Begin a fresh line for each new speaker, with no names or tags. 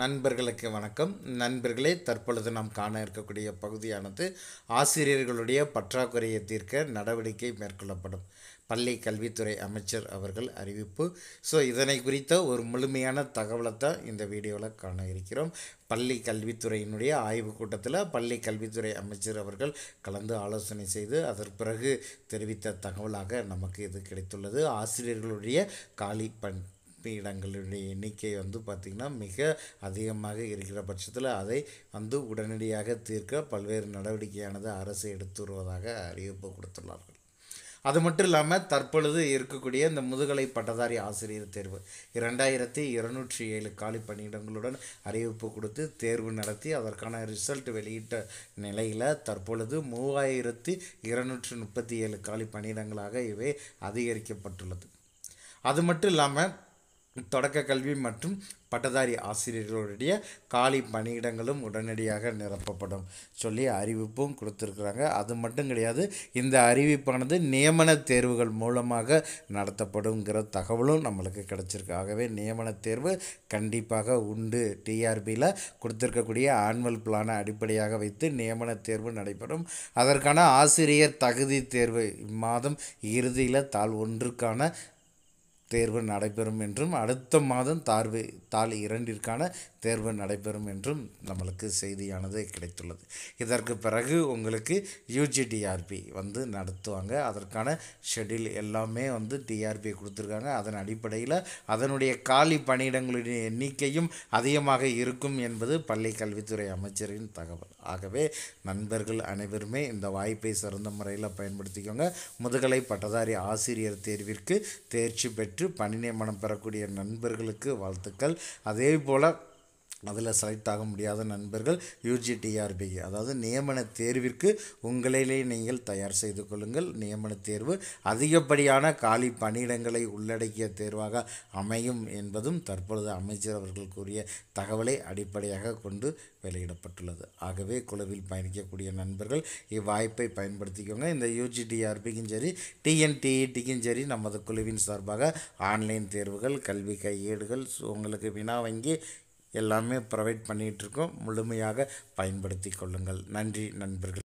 நண்பர்களுக்கு வணக்கம் நண்பர்களே தற்பொழுது நாம் காண இருக்கக்கூடிய பகுதியானது ஆசிரியர்களுடைய பற்றாக்குறையை தீர்க்க நடவடிக்கை மேற்கொள்ளப்படும் பள்ளி கல்வித்துறை அமைச்சர் அவர்கள் அறிவிப்பு ஸோ இதனை குறித்த ஒரு முழுமையான தகவலை தான் இந்த வீடியோவில் காண இருக்கிறோம் பள்ளி கல்வித்துறையினுடைய ஆய்வுக் கூட்டத்தில் பள்ளி கல்வித்துறை அமைச்சர் அவர்கள் கலந்து ஆலோசனை செய்து அதற்கு பிறகு தெரிவித்த தகவலாக நமக்கு இது கிடைத்துள்ளது ஆசிரியர்களுடைய காலி பண் பணியிடங்களுடைய எண்ணிக்கை வந்து பார்த்திங்கன்னா மிக அதிகமாக இருக்கிற பட்சத்தில் அதை வந்து உடனடியாக தீர்க்க பல்வேறு நடவடிக்கையானது அரசு எடுத்து வருவதாக அறிவிப்பு கொடுத்துள்ளார்கள் அது மட்டும் இல்லாமல் தற்பொழுது இருக்கக்கூடிய இந்த முதுகலை பட்டதாரி ஆசிரியர் தேர்வு இரண்டாயிரத்தி இருநூற்றி ஏழு காலி பணியிடங்களுடன் அறிவிப்பு கொடுத்து தேர்வு நடத்தி அதற்கான ரிசல்ட் வெளியிட்ட நிலையில் தற்பொழுது மூவாயிரத்தி இருநூற்றி முப்பத்தி ஏழு காலி பணியிடங்களாக இவை அதிகரிக்கப்பட்டுள்ளது அது மட்டும் இல்லாமல் தொடக்க கல்வி மற்றும் பட்டதாரி ஆசிரியர்களுடைய காலி பணியிடங்களும் உடனடியாக நிரப்பப்படும் சொல்லி அறிவிப்பும் கொடுத்துருக்குறாங்க அது மட்டும் கிடையாது இந்த அறிவிப்பானது நியமன தேர்வுகள் மூலமாக நடத்தப்படுங்கிற தகவலும் நம்மளுக்கு கிடச்சிருக்கு ஆகவே நியமன தேர்வு கண்டிப்பாக உண்டு டிஆர்பியில் கொடுத்துருக்கக்கூடிய ஆனுவல் பிளானை அடிப்படையாக வைத்து நியமன தேர்வு நடைபெறும் அதற்கான ஆசிரியர் தகுதி தேர்வு இம்மாதம் இறுதியில் தாழ் ஒன்றுக்கான தேர்வு நடைபெறும் என்றும் அடுத்த மாதம் தார்வை தாள் இரண்டிற்கான தேர்வு நடைபெறும் என்றும் நம்மளுக்கு செய்தியானது கிடைத்துள்ளது இதற்கு பிறகு உங்களுக்கு யூஜிடிஆர்பி வந்து நடத்துவாங்க அதற்கான ஷெடியூல் எல்லாமே வந்து டிஆர்பி கொடுத்துருக்காங்க அதன் அடிப்படையில் அதனுடைய காலி பணியிடங்களுடைய எண்ணிக்கையும் அதிகமாக இருக்கும் என்பது பள்ளி கல்வித்துறை அமைச்சரின் தகவல் ஆகவே நண்பர்கள் அனைவருமே இந்த வாய்ப்பை சிறந்த முறையில் பயன்படுத்திக்கோங்க முதுகலை பட்டதாரி ஆசிரியர் தேர்விற்கு தேர்ச்சி பெற்று பெற்று பணி நியமனம் பெறக்கூடிய நண்பர்களுக்கு வாழ்த்துக்கள் அதே போல் அதில் செலக்ட் ஆக முடியாத நண்பர்கள் யூஜி டிஆர்பி அதாவது நியமன தேர்விற்கு உங்களிலே நீங்கள் தயார் செய்து கொள்ளுங்கள் நியமன தேர்வு அதிகப்படியான காலி பணியிடங்களை உள்ளடக்கிய தேர்வாக அமையும் என்பதும் தற்பொழுது அமைச்சர் அவர்கள் கூறிய தகவலை அடிப்படையாக கொண்டு வெளியிடப்பட்டுள்ளது ஆகவே குழுவில் பயணிக்கக்கூடிய நண்பர்கள் இவ்வாய்ப்பை பயன்படுத்திக்கோங்க இந்த யூஜிடிஆர்பிக்கும் சரி டிஎன்டிஇடிக்கும் e சரி நமது குழுவின் சார்பாக ஆன்லைன் தேர்வுகள் கல்வி கையேடுகள் உங்களுக்கு வினா வங்கி எல்லாமே ப்ரொவைட் பண்ணிகிட்ருக்கோம் முழுமையாக பயன்படுத்தி கொள்ளுங்கள் நன்றி நண்பர்கள்